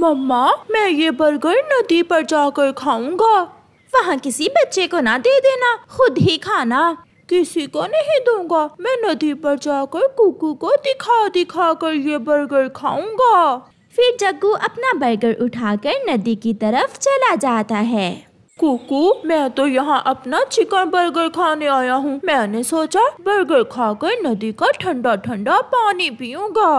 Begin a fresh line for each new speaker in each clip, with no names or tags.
मम्मा मैं ये बर्गर नदी पर जाकर खाऊंगा वहाँ किसी बच्चे को ना दे देना खुद ही खाना किसी को नहीं दूंगा मैं नदी पर जाकर कुकू को दिखा दिखा कर ये बर्गर खाऊंगा फिर जग्गू अपना बर्गर उठाकर नदी की तरफ चला जाता है कुकू मैं तो यहाँ अपना चिकन बर्गर खाने आया हूँ मैंने सोचा बर्गर खाकर नदी का ठंडा ठंडा पानी पीऊंगा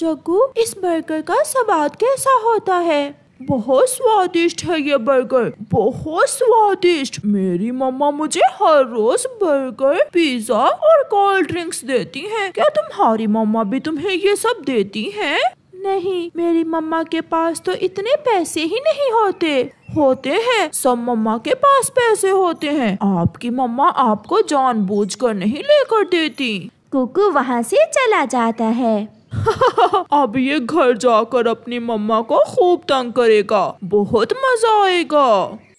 जग्गू इस बर्गर का स्वाद कैसा होता है बहुत स्वादिष्ट है ये बर्गर बहुत स्वादिष्ट मेरी मम्मा मुझे हर रोज बर्गर पिज्जा और कोल्ड ड्रिंक्स देती हैं क्या तुम्हारी मम्मा भी तुम्हें ये सब देती हैं नहीं मेरी मम्मा के पास तो इतने पैसे ही नहीं होते होते हैं सब मम्मा के पास पैसे होते हैं आपकी मम्मा आपको जानबूझकर नहीं लेकर देती कुकू वहाँ से चला जाता है अब ये घर जाकर अपनी मम्मा को खूब तंग करेगा बहुत मजा आएगा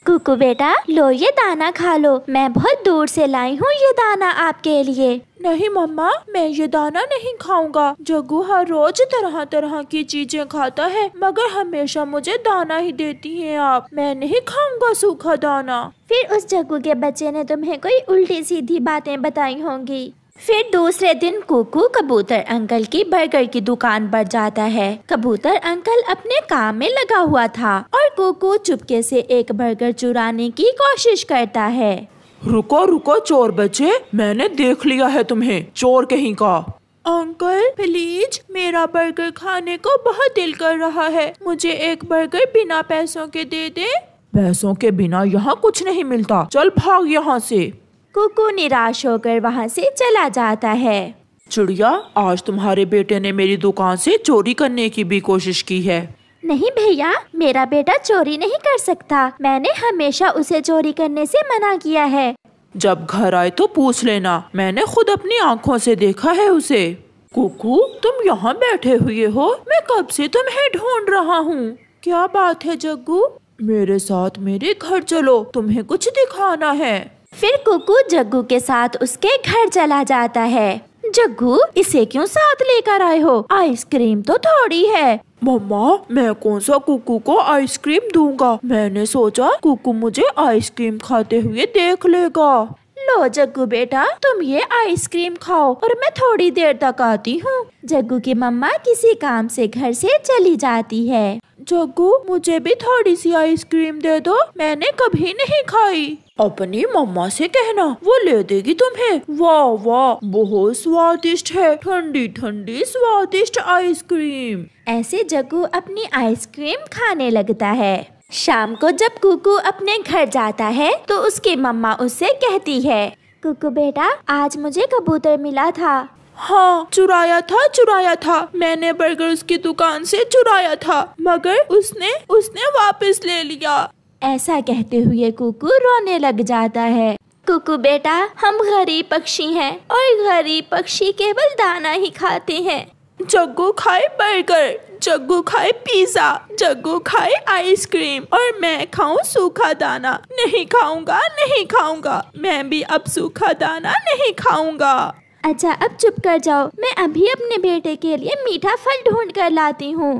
कुकु बेटा लो ये दाना खा लो मैं बहुत दूर से लाई हूँ ये दाना आपके लिए नहीं मम्मा मैं ये दाना नहीं खाऊंगा जगू हर रोज तरह तरह की चीजें खाता है मगर हमेशा मुझे दाना ही देती हैं आप मैं नहीं खाऊंगा सूखा दाना फिर उस जगू के बच्चे ने तुम्हें कोई उल्टी सीधी बातें बताई होंगी फिर दूसरे दिन कुकू कबूतर अंकल की बर्गर की दुकान पर जाता है कबूतर अंकल अपने काम में लगा हुआ था और कुकू चुपके से एक बर्गर चुराने की कोशिश करता है रुको रुको चोर बच्चे मैंने देख लिया है तुम्हें चोर कहीं का अंकल प्लीज मेरा बर्गर खाने को बहुत दिल कर रहा है मुझे एक बर्गर बिना पैसों के दे दे पैसों के बिना यहाँ कुछ नहीं मिलता चल भाग यहाँ से कुकू निराश होकर वहाँ से चला जाता है चिड़िया आज तुम्हारे बेटे ने मेरी दुकान से चोरी करने की भी कोशिश की है नहीं भैया मेरा बेटा चोरी नहीं कर सकता मैंने हमेशा उसे चोरी करने से मना किया है जब घर आए तो पूछ लेना मैंने खुद अपनी आँखों से देखा है उसे कुकू तुम यहाँ बैठे हुए हो मैं कब से तुम्हें ढूंढ रहा हूँ क्या बात है जग्गू मेरे साथ मेरे घर चलो तुम्हें कुछ दिखाना है फिर कुकू जग्गू के साथ उसके घर चला जाता है जग्गू इसे क्यों साथ लेकर आए हो आइसक्रीम तो थोड़ी है मम्मा मैं कौन सा कुकू को आइसक्रीम दूंगा मैंने सोचा कुकू मुझे आइसक्रीम खाते हुए देख लेगा लो जग्गू बेटा तुम ये आइसक्रीम खाओ और मैं थोड़ी देर तक आती हूँ जग्गू की मम्मा किसी काम से घर से चली जाती है जग्गू मुझे भी थोड़ी सी आइसक्रीम दे दो मैंने कभी नहीं खाई अपनी मम्मा से कहना वो ले देगी तुम्हें वाह वाह बहुत स्वादिष्ट है ठंडी ठंडी स्वादिष्ट आइसक्रीम ऐसे जग्गू अपनी आइसक्रीम खाने लगता है शाम को जब कुकू अपने घर जाता है तो उसकी मम्मा उससे कहती है कुकू बेटा आज मुझे कबूतर मिला था हाँ चुराया था चुराया था मैंने बर्गर उसकी दुकान से चुराया था मगर उसने उसने वापस ले लिया ऐसा कहते हुए कुकू रोने लग जाता है कुकू बेटा हम गरीब पक्षी हैं और गरीब पक्षी केवल दाना ही खाते हैं जग्गू खाए बर्गर जग्गू खाए पिज्जा जग्गू खाए आइसक्रीम और मैं खाऊं सूखा दाना नहीं खाऊंगा नहीं खाऊंगा मैं भी अब सूखा दाना नहीं खाऊंगा अच्छा अब चुप कर जाओ मैं अभी अपने बेटे के लिए मीठा फल ढूंढ कर लाती हूँ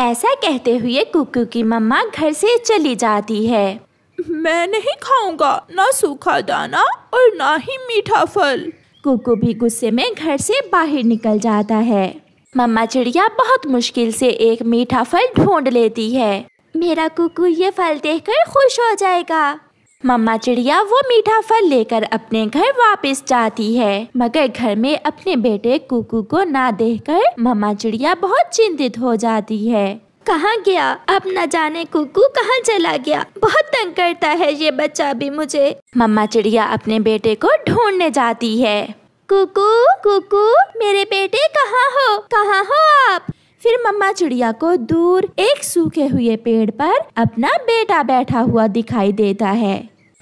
ऐसा कहते हुए कुकू की मम्मा घर से चली जाती है मैं नहीं खाऊंगा ना सूखा दाना और ना ही मीठा फल कुकू भी गुस्से में घर से बाहर निकल जाता है मम्मा चिड़िया बहुत मुश्किल से एक मीठा फल ढूंढ लेती है मेरा कुकू ये फल देखकर खुश हो जाएगा मम्मा चिड़िया वो मीठा फल लेकर अपने घर वापस जाती है मगर घर में अपने बेटे कुकू को ना देखकर मम्मा चिड़िया बहुत चिंतित हो जाती है कहाँ गया अब न जाने कुकू कहाँ चला गया बहुत तंग करता है ये बच्चा भी मुझे मम्मा चिड़िया अपने बेटे को ढूंढने जाती है कुकू कुकू मेरे बेटे कहाँ हो कहाँ हो आप फिर मम्मा चिड़िया को दूर एक सूखे हुए पेड़ पर अपना बेटा बैठा हुआ दिखाई देता है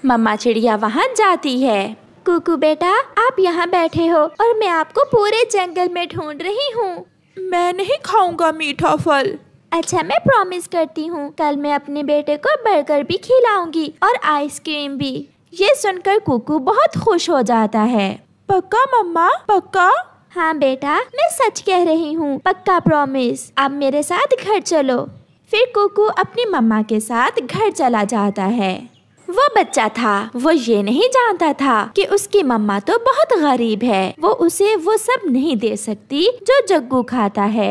मम्मा चिड़िया वहाँ जाती है कुकू बेटा आप यहाँ बैठे हो और मैं आपको पूरे जंगल में ढूंढ रही हूँ मैं नहीं खाऊंगा मीठा फल अच्छा मैं प्रॉमिस करती हूँ कल मैं अपने बेटे को बर्गर भी खिलाऊंगी और आइसक्रीम भी ये सुनकर कुकू बहुत खुश हो जाता है पक्का मम्मा पक्का हाँ बेटा मैं सच कह रही हूँ पक्का प्रॉमिस आप मेरे साथ घर चलो फिर कुकू अपनी मम्मा के साथ घर चला जाता है वो बच्चा था वो ये नहीं जानता था कि उसकी मम्मा तो बहुत गरीब है वो उसे वो सब नहीं दे सकती जो जग्गू खाता है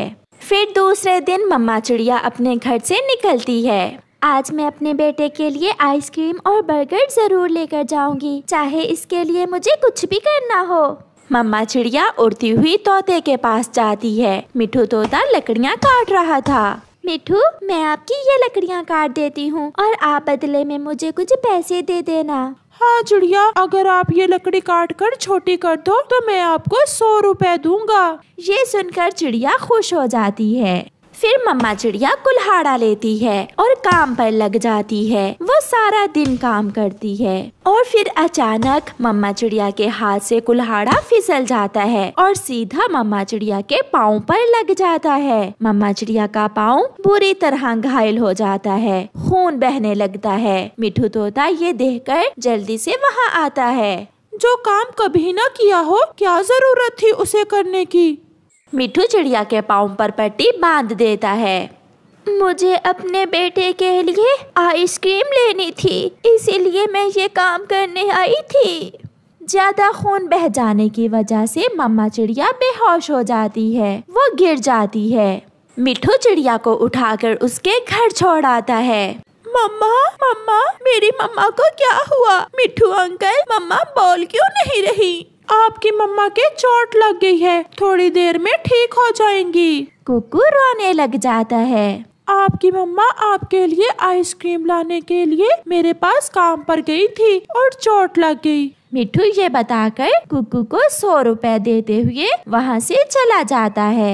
फिर दूसरे दिन मम्मा चिड़िया अपने घर से निकलती है आज मैं अपने बेटे के लिए आइसक्रीम और बर्गर जरूर लेकर जाऊंगी चाहे इसके लिए मुझे कुछ भी करना हो मम्मा चिड़िया उड़ती हुई तोते के पास जाती है मिठू तोता लकड़ियाँ काट रहा था मिठू मैं आपकी ये लकड़ियाँ काट देती हूँ और आप बदले में मुझे कुछ पैसे दे देना हाँ चिड़िया अगर आप ये लकड़ी काट कर छोटी कर दो तो मैं आपको सौ रुपए दूंगा ये सुनकर चिड़िया खुश हो जाती है फिर मम्मा चिड़िया कुल्हाड़ा लेती है और काम पर लग जाती है वो सारा दिन काम करती है और फिर अचानक मम्मा चिड़िया के हाथ से कुल्हाड़ा फिसल जाता है और सीधा मम्मा चिड़िया के पाँव पर लग जाता है मम्मा चिड़िया का पाँव बुरी तरह घायल हो जाता है खून बहने लगता है मिठू तोता ये कर जल्दी से वहाँ आता है जो काम कभी ना किया हो क्या जरूरत थी उसे करने की मिठू चिड़िया के पाँव पर पट्टी बांध देता है मुझे अपने बेटे के लिए आइसक्रीम लेनी थी इसीलिए मैं ये काम करने आई थी ज्यादा खून बह जाने की वजह से मम्मा चिड़िया बेहोश हो जाती है वो गिर जाती है मिठू चिड़िया को उठाकर उसके घर छोड़ आता है मम्मा मम्मा मेरी मम्मा को क्या हुआ मिठू अंकल मम्मा बोल क्यों नहीं रही आपकी मम्मा के चोट लग गई है थोड़ी देर में ठीक हो जाएंगी कुकू रोने लग जाता है आपकी मम्मा आपके लिए आइसक्रीम लाने के लिए मेरे पास काम पर गई थी और चोट लग गई मिठू ये बताकर कुकू को सौ रुपए देते हुए वहाँ से चला जाता है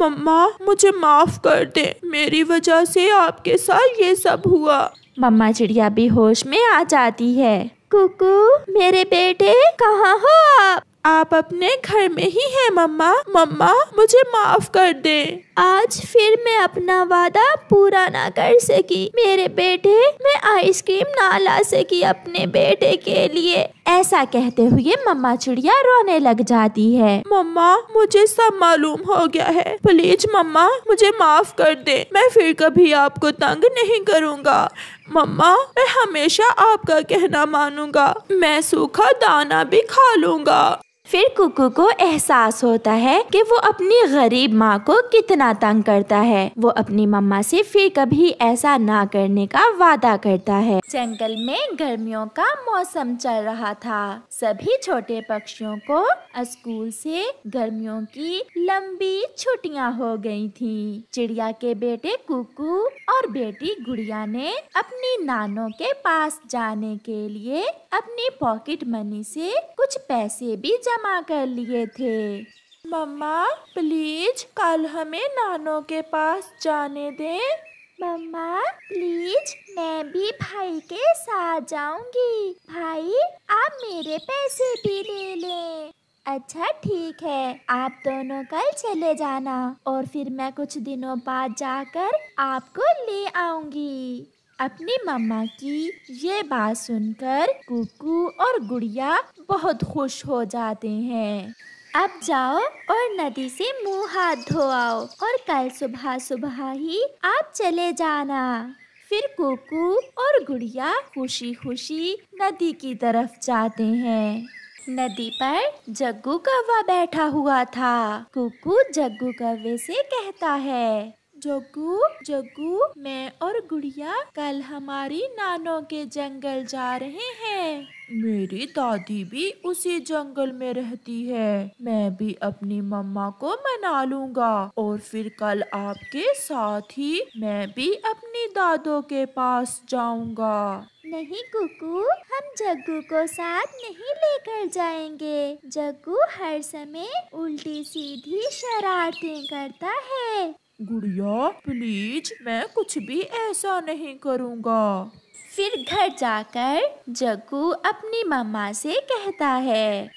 मम्मा मुझे माफ कर दे मेरी वजह से आपके साथ ये सब हुआ मम्मा चिड़िया भी होश में आ जाती है कुकु मेरे बेटे कहाँ हो आप आप अपने घर में ही हैं मम्मा मम्मा मुझे माफ कर दे आज फिर मैं अपना वादा पूरा ना कर सकी मेरे बेटे मैं आइसक्रीम ना ला सकी अपने बेटे के लिए ऐसा कहते हुए मम्मा चिड़िया रोने लग जाती है मम्मा मुझे सब मालूम हो गया है प्लीज मम्मा मुझे माफ कर दे मैं फिर कभी आपको तंग नहीं करूँगा मम्मा मैं हमेशा आपका कहना मानूंगा मैं सूखा दाना भी खा लूंगा फिर कुकू को एहसास होता है कि वो अपनी गरीब माँ को कितना तंग करता है वो अपनी मम्मा से फिर कभी ऐसा ना करने का वादा करता है जंगल में गर्मियों का मौसम चल रहा था सभी छोटे पक्षियों को स्कूल से गर्मियों की लंबी छुट्टियाँ हो गई थी चिड़िया के बेटे कुकू और बेटी गुड़िया ने अपनी नानों के पास जाने के लिए अपनी पॉकेट मनी से कुछ पैसे भी जमा कर लिए थे मम्मा प्लीज कल हमें नानो के पास जाने दें मम्मा प्लीज मैं भी भाई के साथ जाऊंगी भाई आप मेरे पैसे भी ले लें अच्छा ठीक है आप दोनों कल चले जाना और फिर मैं कुछ दिनों बाद जाकर आपको ले आऊंगी अपनी मम्मा की ये बात सुनकर कुकू और गुड़िया बहुत खुश हो जाते हैं अब जाओ और नदी से मुंह हाथ धो आओ और कल सुबह सुबह ही आप चले जाना फिर कुकू और गुड़िया खुशी खुशी नदी की तरफ जाते हैं नदी पर जग्गू कौवा बैठा हुआ था कुकू जग्गू कौवे से कहता है जग्गू जग्गू मैं और गुड़िया कल हमारी नानो के जंगल जा रहे हैं मेरी दादी भी उसी जंगल में रहती है मैं भी अपनी मम्मा को मना लूंगा और फिर कल आपके साथ ही मैं भी अपनी दादों के पास जाऊंगा नहीं कुकू हम जग्गू को साथ नहीं लेकर जाएंगे जग्गू हर समय उल्टी सीधी शरारतें करता है गुड़िया प्लीज मैं कुछ भी ऐसा नहीं करूँगा फिर घर जाकर जग्गू अपनी मम्मा से कहता है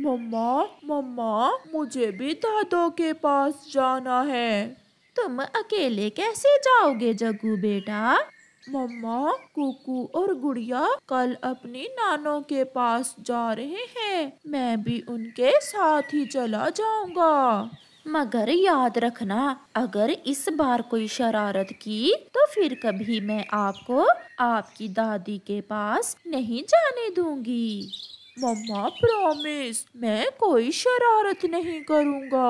मम्मा मम्मा मुझे भी दादो के पास जाना है तुम अकेले कैसे जाओगे जग्गू बेटा मम्मा कुकू और गुड़िया कल अपनी नानों के पास जा रहे हैं मैं भी उनके साथ ही चला जाऊंगा मगर याद रखना अगर इस बार कोई शरारत की तो फिर कभी मैं आपको आपकी दादी के पास नहीं जाने दूंगी मम्मा प्रॉमिस मैं कोई शरारत नहीं करूंगा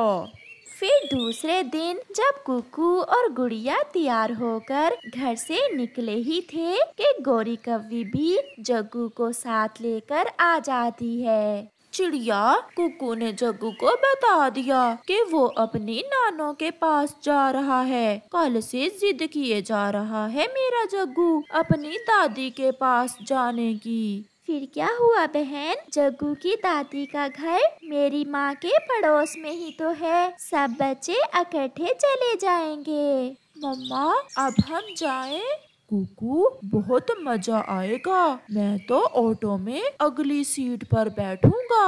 फिर दूसरे दिन जब कुकू और गुड़िया तैयार होकर घर से निकले ही थे कि गौरी कवि भी जग्गू को साथ लेकर आ जाती है चिड़िया कुकू ने जग्गू को बता दिया कि वो अपनी नानों के पास जा रहा है कल से जिद किए जा रहा है मेरा जग्गू अपनी दादी के पास जाने की फिर क्या हुआ बहन जग्गू की दादी का घर मेरी माँ के पड़ोस में ही तो है सब बच्चे इकट्ठे चले जाएंगे मम्मा अब हम जाएं कुकू बहुत मजा आएगा मैं तो ऑटो में अगली सीट पर बैठूंगा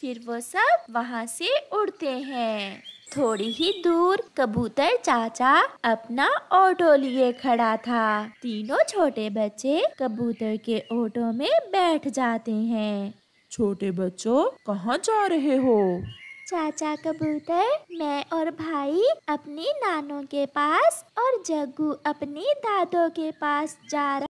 फिर वो सब वहाँ से उड़ते हैं थोड़ी ही दूर कबूतर चाचा अपना ऑटो लिए खड़ा था तीनों छोटे बच्चे कबूतर के ऑटो में बैठ जाते हैं छोटे बच्चों कहाँ जा रहे हो चाचा कबूतर मैं और भाई अपनी नानों के पास और जग्गू अपनी दादों के पास जा रहा